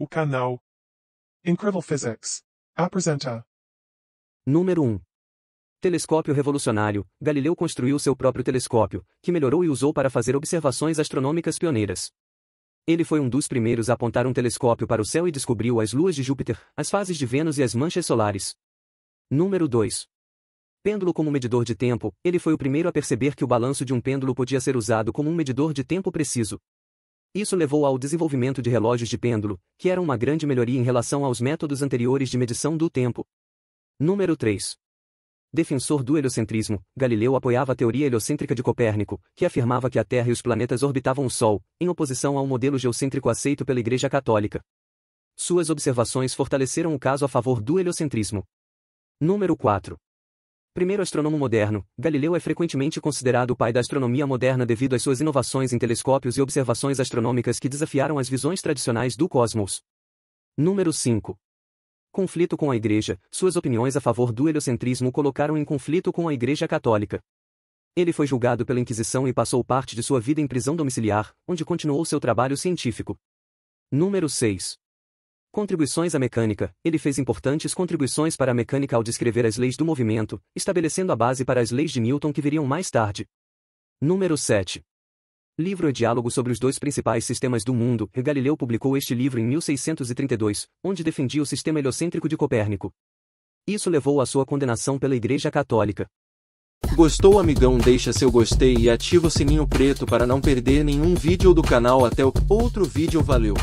O canal Incredible Physics apresenta Número 1. Telescópio revolucionário. Galileu construiu seu próprio telescópio, que melhorou e usou para fazer observações astronômicas pioneiras. Ele foi um dos primeiros a apontar um telescópio para o céu e descobriu as luas de Júpiter, as fases de Vênus e as manchas solares. Número 2. Pêndulo como medidor de tempo, ele foi o primeiro a perceber que o balanço de um pêndulo podia ser usado como um medidor de tempo preciso. Isso levou ao desenvolvimento de relógios de pêndulo, que eram uma grande melhoria em relação aos métodos anteriores de medição do tempo. Número 3. Defensor do heliocentrismo, Galileu apoiava a teoria heliocêntrica de Copérnico, que afirmava que a Terra e os planetas orbitavam o Sol, em oposição ao modelo geocêntrico aceito pela Igreja Católica. Suas observações fortaleceram o caso a favor do heliocentrismo. Número 4. Primeiro astrônomo moderno, Galileu é frequentemente considerado o pai da astronomia moderna devido às suas inovações em telescópios e observações astronômicas que desafiaram as visões tradicionais do cosmos. Número 5. Conflito com a Igreja. Suas opiniões a favor do heliocentrismo colocaram em conflito com a Igreja Católica. Ele foi julgado pela Inquisição e passou parte de sua vida em prisão domiciliar, onde continuou seu trabalho científico. Número 6. Contribuições à mecânica. Ele fez importantes contribuições para a mecânica ao descrever as leis do movimento, estabelecendo a base para as leis de Newton que viriam mais tarde. Número 7. Livro e diálogo sobre os dois principais sistemas do mundo. Galileu publicou este livro em 1632, onde defendia o sistema heliocêntrico de Copérnico. Isso levou à sua condenação pela Igreja Católica. Gostou amigão deixa seu gostei e ativa o sininho preto para não perder nenhum vídeo do canal até o outro vídeo valeu.